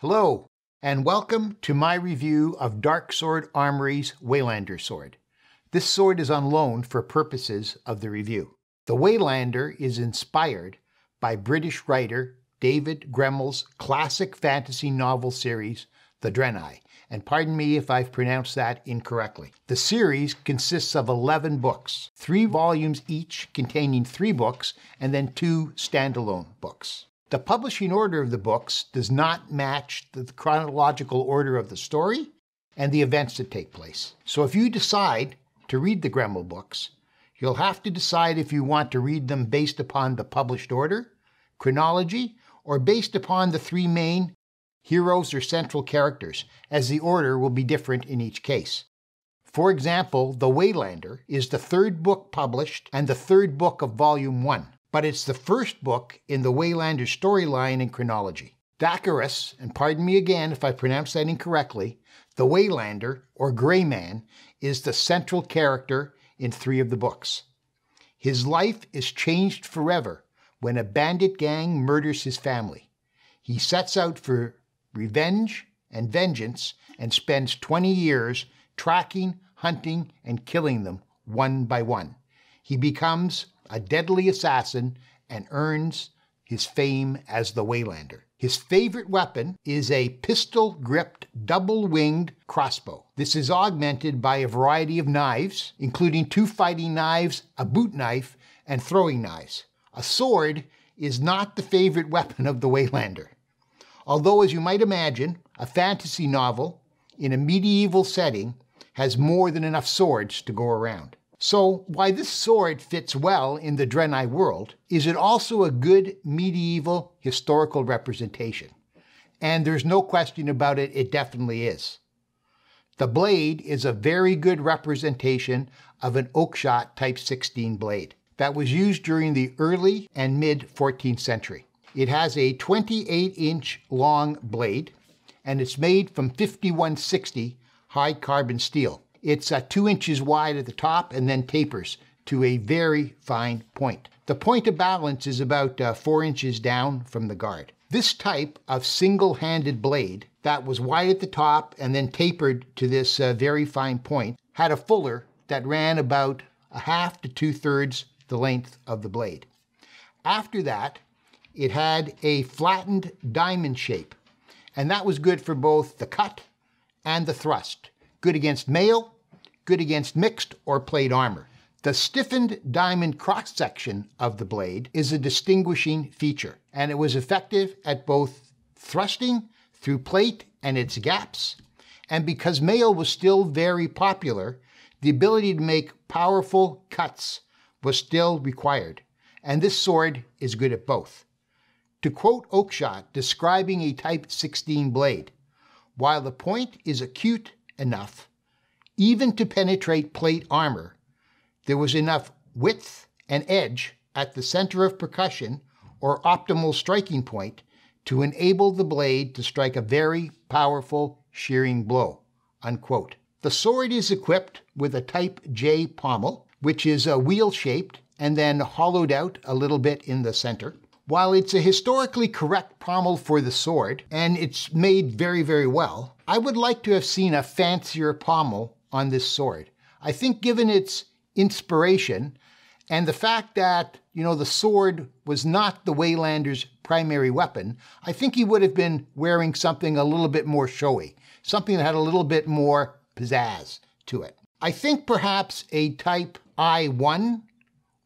Hello, and welcome to my review of Dark Sword Armory's Waylander sword. This sword is on loan for purposes of the review. The Waylander is inspired by British writer David Gremmel's classic fantasy novel series, The Drenai, and pardon me if I've pronounced that incorrectly. The series consists of 11 books, three volumes each containing three books, and then two standalone books. The publishing order of the books does not match the chronological order of the story and the events that take place. So if you decide to read the Gremmel books, you'll have to decide if you want to read them based upon the published order, chronology, or based upon the three main heroes or central characters, as the order will be different in each case. For example, The Waylander is the third book published and the third book of Volume 1 but it's the first book in the Waylander storyline and chronology. Dacarus, and pardon me again if I pronounce that incorrectly, the Waylander, or Grey Man, is the central character in three of the books. His life is changed forever when a bandit gang murders his family. He sets out for revenge and vengeance and spends 20 years tracking, hunting, and killing them one by one. He becomes a deadly assassin, and earns his fame as the Waylander. His favorite weapon is a pistol gripped, double winged crossbow. This is augmented by a variety of knives, including two fighting knives, a boot knife, and throwing knives. A sword is not the favorite weapon of the Waylander. Although, as you might imagine, a fantasy novel in a medieval setting has more than enough swords to go around. So, why this sword fits well in the Drenai world is it also a good medieval historical representation. And there's no question about it, it definitely is. The blade is a very good representation of an oakshot Type 16 blade that was used during the early and mid 14th century. It has a 28 inch long blade and it's made from 5160 high carbon steel. It's uh, two inches wide at the top and then tapers to a very fine point. The point of balance is about uh, four inches down from the guard. This type of single-handed blade that was wide at the top and then tapered to this uh, very fine point had a fuller that ran about a half to two-thirds the length of the blade. After that, it had a flattened diamond shape, and that was good for both the cut and the thrust good against mail, good against mixed or plate armor. The stiffened diamond cross-section of the blade is a distinguishing feature, and it was effective at both thrusting through plate and its gaps, and because mail was still very popular, the ability to make powerful cuts was still required, and this sword is good at both. To quote Oakshot describing a Type 16 blade, while the point is acute enough, even to penetrate plate armor. There was enough width and edge at the center of percussion or optimal striking point to enable the blade to strike a very powerful shearing blow. Unquote. The sword is equipped with a Type J pommel, which is a wheel shaped and then hollowed out a little bit in the center. While it's a historically correct pommel for the sword, and it's made very, very well, I would like to have seen a fancier pommel on this sword. I think given its inspiration and the fact that, you know, the sword was not the Waylander's primary weapon, I think he would have been wearing something a little bit more showy, something that had a little bit more pizzazz to it. I think perhaps a type I1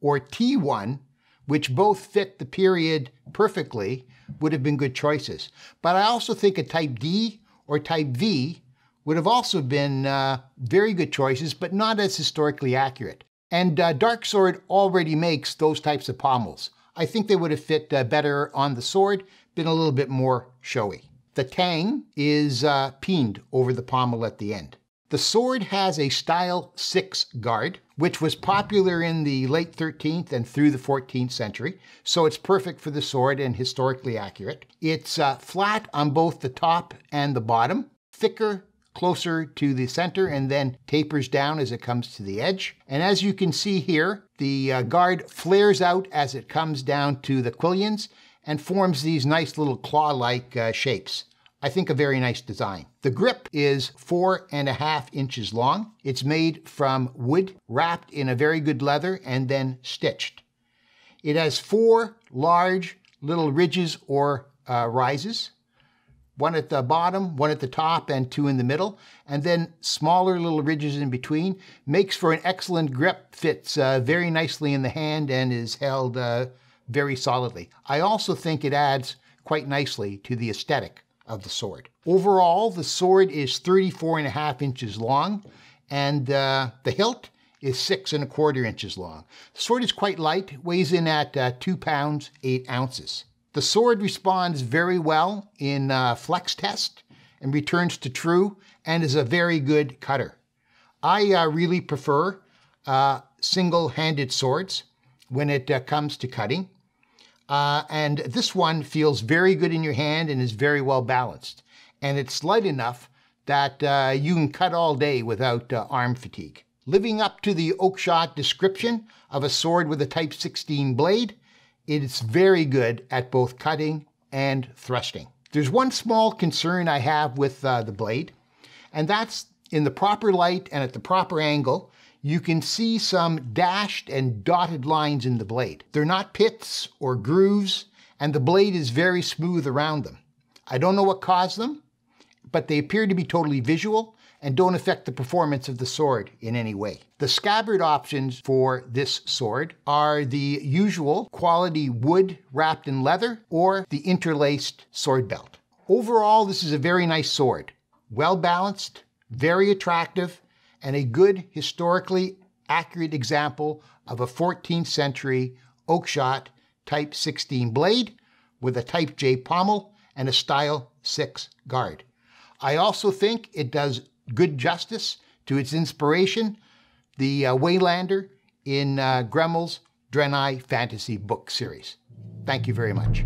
or T1, which both fit the period perfectly, would have been good choices. But I also think a type D or Type V would have also been uh, very good choices, but not as historically accurate. And uh, Dark Sword already makes those types of pommels. I think they would have fit uh, better on the sword, been a little bit more showy. The tang is uh, peened over the pommel at the end. The sword has a style 6 guard, which was popular in the late 13th and through the 14th century, so it's perfect for the sword and historically accurate. It's uh, flat on both the top and the bottom, thicker closer to the center and then tapers down as it comes to the edge. And as you can see here, the uh, guard flares out as it comes down to the quillions and forms these nice little claw-like uh, shapes. I think a very nice design. The grip is four and a half inches long. It's made from wood wrapped in a very good leather and then stitched. It has four large little ridges or uh, rises, one at the bottom, one at the top, and two in the middle, and then smaller little ridges in between. Makes for an excellent grip, fits uh, very nicely in the hand, and is held uh, very solidly. I also think it adds quite nicely to the aesthetic of the sword. Overall, the sword is 34 and a half inches long and uh, the hilt is six and a quarter inches long. The sword is quite light, weighs in at uh, two pounds, eight ounces. The sword responds very well in uh, flex test and returns to true and is a very good cutter. I uh, really prefer uh, single-handed swords when it uh, comes to cutting. Uh, and this one feels very good in your hand and is very well balanced. And it's light enough that uh, you can cut all day without uh, arm fatigue. Living up to the Oakshot description of a sword with a Type 16 blade, it's very good at both cutting and thrusting. There's one small concern I have with uh, the blade, and that's in the proper light and at the proper angle, you can see some dashed and dotted lines in the blade. They're not pits or grooves, and the blade is very smooth around them. I don't know what caused them, but they appear to be totally visual and don't affect the performance of the sword in any way. The scabbard options for this sword are the usual quality wood wrapped in leather or the interlaced sword belt. Overall, this is a very nice sword. Well balanced, very attractive, and a good historically accurate example of a 14th century Oakshot Type 16 blade with a Type J pommel and a Style 6 guard. I also think it does good justice to its inspiration, the uh, Waylander in uh, Gremmel's Drenai Fantasy book series. Thank you very much.